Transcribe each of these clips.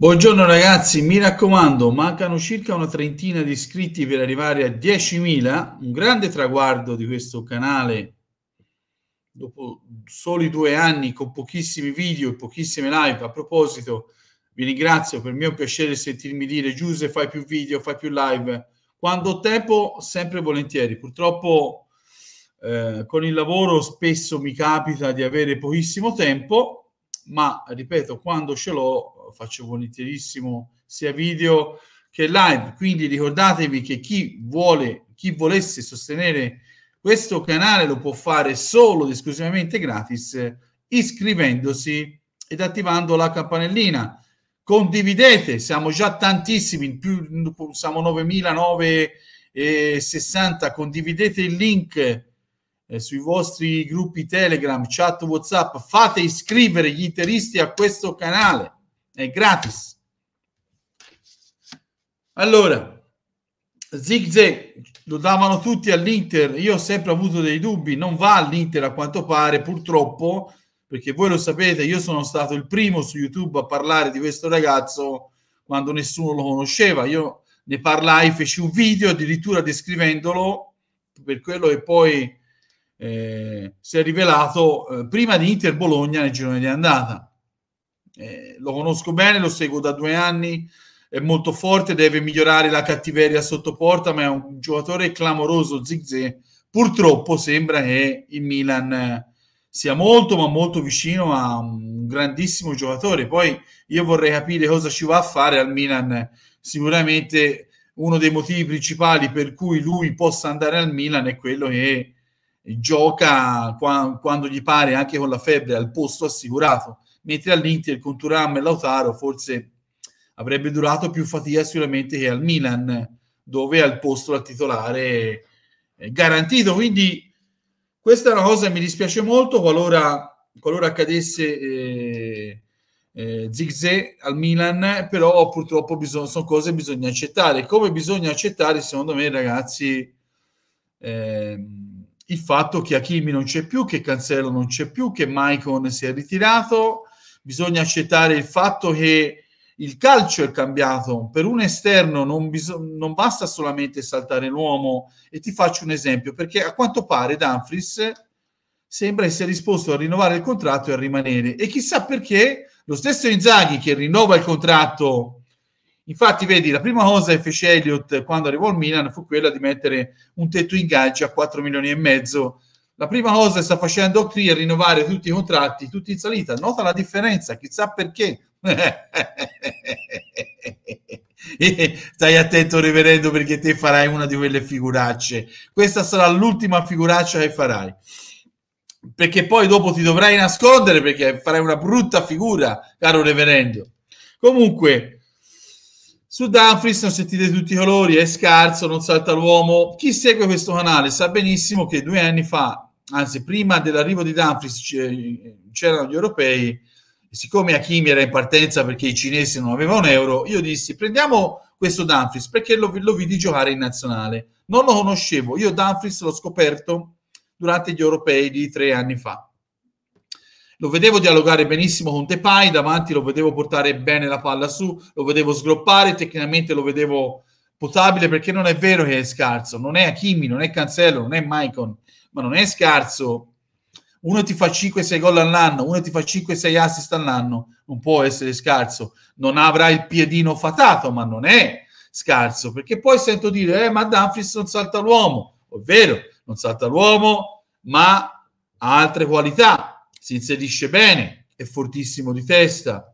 Buongiorno ragazzi, mi raccomando, mancano circa una trentina di iscritti per arrivare a 10.000, un grande traguardo di questo canale dopo soli due anni con pochissimi video e pochissime live. A proposito, vi ringrazio, per me è un piacere sentirmi dire Giuse fai più video, fai più live. Quando ho tempo, sempre volentieri. Purtroppo eh, con il lavoro spesso mi capita di avere pochissimo tempo, ma ripeto, quando ce l'ho faccio volentierissimo sia video che live. Quindi ricordatevi che chi vuole, chi volesse sostenere questo canale lo può fare solo ed esclusivamente gratis iscrivendosi ed attivando la campanellina. Condividete, siamo già tantissimi, più, siamo 9.960, condividete il link eh, sui vostri gruppi Telegram, chat, WhatsApp, fate iscrivere gli interisti a questo canale è gratis. Allora, Zigze lo davano tutti all'Inter, io ho sempre avuto dei dubbi, non va all'Inter a quanto pare, purtroppo, perché voi lo sapete, io sono stato il primo su YouTube a parlare di questo ragazzo quando nessuno lo conosceva, io ne parlai, feci un video addirittura descrivendolo per quello che poi eh, si è rivelato eh, prima di Inter Bologna nel girone di andata. Eh, lo conosco bene, lo seguo da due anni, è molto forte, deve migliorare la cattiveria sotto porta, ma è un giocatore clamoroso, Zigze. Purtroppo sembra che il Milan sia molto, ma molto vicino a un grandissimo giocatore. Poi io vorrei capire cosa ci va a fare al Milan. Sicuramente uno dei motivi principali per cui lui possa andare al Milan è quello che gioca quando gli pare, anche con la febbre, al posto assicurato mentre all'Inter con Turam e Lautaro forse avrebbe durato più fatica sicuramente che al Milan, dove ha il posto da titolare eh, garantito. Quindi questa è una cosa che mi dispiace molto qualora, qualora accadesse eh, eh, zigzag al Milan, però purtroppo bisog- sono cose che bisogna accettare. Come bisogna accettare, secondo me, ragazzi, eh, il fatto che Hakimi non c'è più, che Cancelo non c'è più, che Maicon si è ritirato bisogna accettare il fatto che il calcio è cambiato. Per un esterno non, bis- non basta solamente saltare l'uomo. E ti faccio un esempio, perché a quanto pare Danfries sembra essere disposto a rinnovare il contratto e a rimanere. E chissà perché lo stesso Inzaghi che rinnova il contratto Infatti, vedi, la prima cosa che fece Elliott quando arrivò al Milan fu quella di mettere un tetto in gaggio a 4 milioni e mezzo la prima cosa che sta facendo qui è rinnovare tutti i contratti, tutti in salita. Nota la differenza, chissà perché. Stai attento, reverendo, perché te farai una di quelle figuracce. Questa sarà l'ultima figuraccia che farai. Perché poi dopo ti dovrai nascondere perché farai una brutta figura, caro reverendo. Comunque, su Danfris non sentite tutti i colori, è scarso, non salta l'uomo. Chi segue questo canale sa benissimo che due anni fa anzi prima dell'arrivo di Dumfries eh, c'erano gli europei, e siccome Hakimi era in partenza perché i cinesi non avevano un euro, io dissi prendiamo questo Dumfries perché lo, lo vidi giocare in nazionale. Non lo conoscevo, io Dumfries l'ho scoperto durante gli europei di tre anni fa. Lo vedevo dialogare benissimo con Depay, davanti lo vedevo portare bene la palla su, lo vedevo sgroppare, tecnicamente lo vedevo potabile perché non è vero che è scarso, non è Hakimi, non è Cancello, non è Maicon, ma non è scarso. Uno ti fa 5-6 gol all'anno, uno ti fa 5-6 assist all'anno, non può essere scarso. Non avrà il piedino fatato, ma non è scarso, perché poi sento dire, eh, ma Danfris non salta l'uomo. ovvero non salta l'uomo, ma ha altre qualità, si inserisce bene, è fortissimo di testa,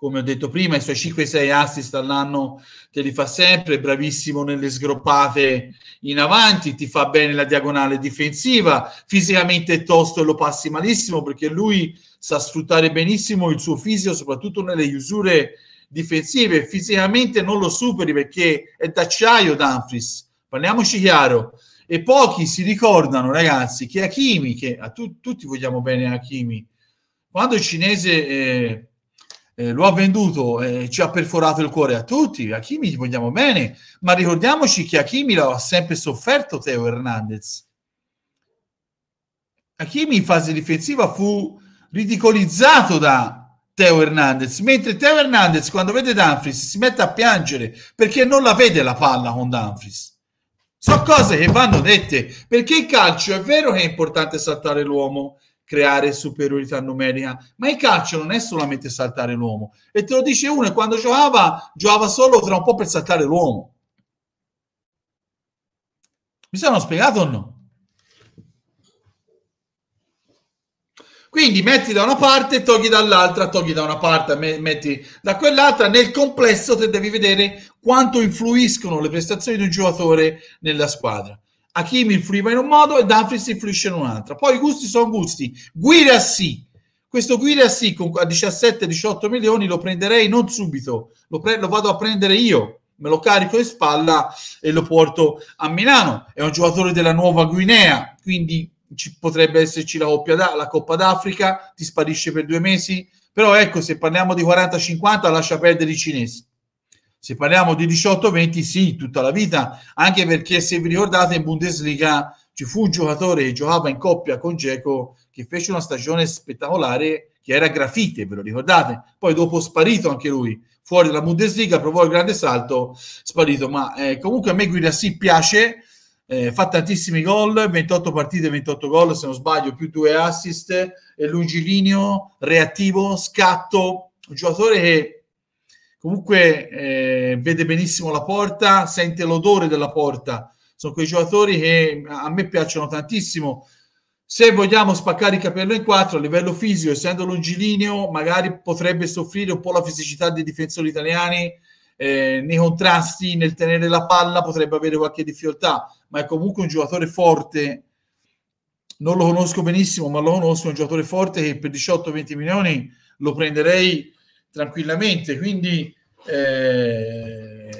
come ho detto prima, i suoi 5-6 assist all'anno te li fa sempre, è bravissimo nelle sgroppate in avanti, ti fa bene la diagonale difensiva, fisicamente è tosto e lo passi malissimo perché lui sa sfruttare benissimo il suo fisico, soprattutto nelle usure difensive, fisicamente non lo superi perché è d'acciaio Danfris, parliamoci chiaro. E pochi si ricordano, ragazzi, che Hakimi, che a tu, tutti vogliamo bene Hakimi, quando il cinese... Eh, eh, lo ha venduto e eh, ci ha perforato il cuore a tutti. Hakimi gli vogliamo bene, ma ricordiamoci che Hakimi l'ha sempre sofferto Teo Hernandez. Hakimi in fase difensiva fu ridicolizzato da Teo Hernandez, mentre Teo Hernandez quando vede Danfries si mette a piangere perché non la vede la palla con Danfries. Sono cose che vanno dette perché il calcio è vero che è importante saltare l'uomo, creare superiorità numerica, ma il calcio non è solamente saltare l'uomo. E te lo dice uno, e quando giocava, giocava solo tra un po' per saltare l'uomo. Mi sono spiegato o no? Quindi metti da una parte, togli dall'altra, togli da una parte, metti da quell'altra. Nel complesso te devi vedere quanto influiscono le prestazioni di un giocatore nella squadra. Hakimi influiva in un modo e Dumfries influisce in un altro. Poi i gusti sono gusti. Guida sì. Questo Guida sì a 17-18 milioni lo prenderei non subito, lo, pre- lo vado a prendere io, me lo carico in spalla e lo porto a Milano. È un giocatore della Nuova Guinea, quindi ci potrebbe esserci la, da, la Coppa d'Africa, ti sparisce per due mesi. Però ecco, se parliamo di 40-50 lascia perdere i cinesi se parliamo di 18-20, sì, tutta la vita, anche perché se vi ricordate in Bundesliga ci fu un giocatore che giocava in coppia con Geco che fece una stagione spettacolare che era Grafite, ve lo ricordate? Poi dopo sparito anche lui, fuori dalla Bundesliga, provò il grande salto, sparito, ma eh, comunque a me Guida sì piace, eh, fa tantissimi gol, 28 partite, 28 gol, se non sbaglio, più due assist, è lungilineo, reattivo, scatto, un giocatore che comunque eh, vede benissimo la porta, sente l'odore della porta. Sono quei giocatori che a me piacciono tantissimo. Se vogliamo spaccare il capello in quattro a livello fisico, essendo longilineo, magari potrebbe soffrire un po' la fisicità dei difensori italiani eh, nei contrasti, nel tenere la palla, potrebbe avere qualche difficoltà, ma è comunque un giocatore forte. Non lo conosco benissimo, ma lo conosco, è un giocatore forte che per 18-20 milioni lo prenderei tranquillamente. Quindi eh,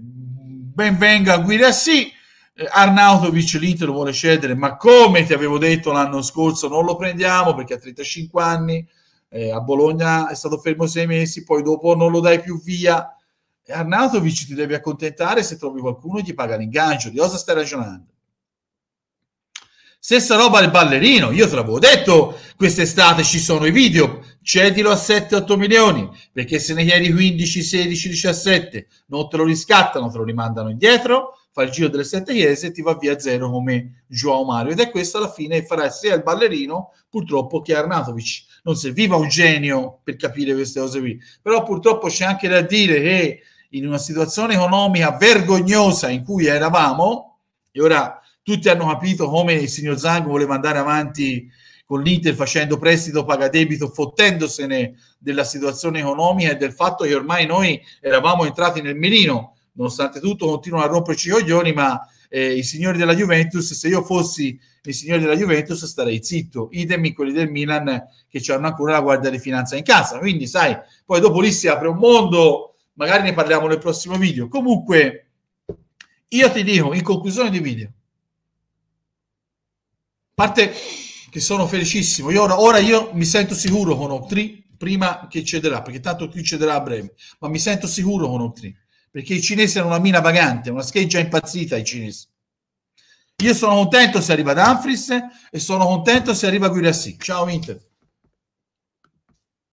ben venga Guida sì. Eh, Arnautovic l'Inter lo vuole cedere, ma come ti avevo detto l'anno scorso non lo prendiamo perché ha 35 anni, eh, a Bologna è stato fermo sei mesi, poi dopo non lo dai più via. Eh, Arnautovic ti devi accontentare se trovi qualcuno e ti paga l'ingaggio. Di cosa stai ragionando? Stessa roba del ballerino, io te l'avevo detto quest'estate, ci sono i video cedilo a 7-8 milioni perché se ne chiedi 15, 16, 17 non te lo riscattano, te lo rimandano indietro fa il giro delle sette chiese e ti va via zero come Joao Mario ed è questa la fine che farà sia il ballerino purtroppo che Arnatovic non serviva un genio per capire queste cose qui però purtroppo c'è anche da dire che in una situazione economica vergognosa in cui eravamo e ora tutti hanno capito come il signor Zango voleva andare avanti con l'Inter facendo prestito paga debito, fottendosene della situazione economica e del fatto che ormai noi eravamo entrati nel mirino. Nonostante tutto continuano a romperci i coglioni, ma eh, i signori della Juventus, se io fossi i signori della Juventus starei zitto, idem quelli del Milan che hanno ancora la guardia di finanza in casa. Quindi sai, poi dopo lì si apre un mondo, magari ne parliamo nel prossimo video. Comunque, io ti dico in conclusione di video, parte che sono felicissimo. Io ora, ora, io mi sento sicuro con Octri prima che cederà, perché tanto qui cederà a breve, ma mi sento sicuro con Octri, perché i cinesi hanno una mina vagante, una scheggia impazzita i cinesi. Io sono contento se arriva Danfris e sono contento se arriva Guirassi. Ciao Inter.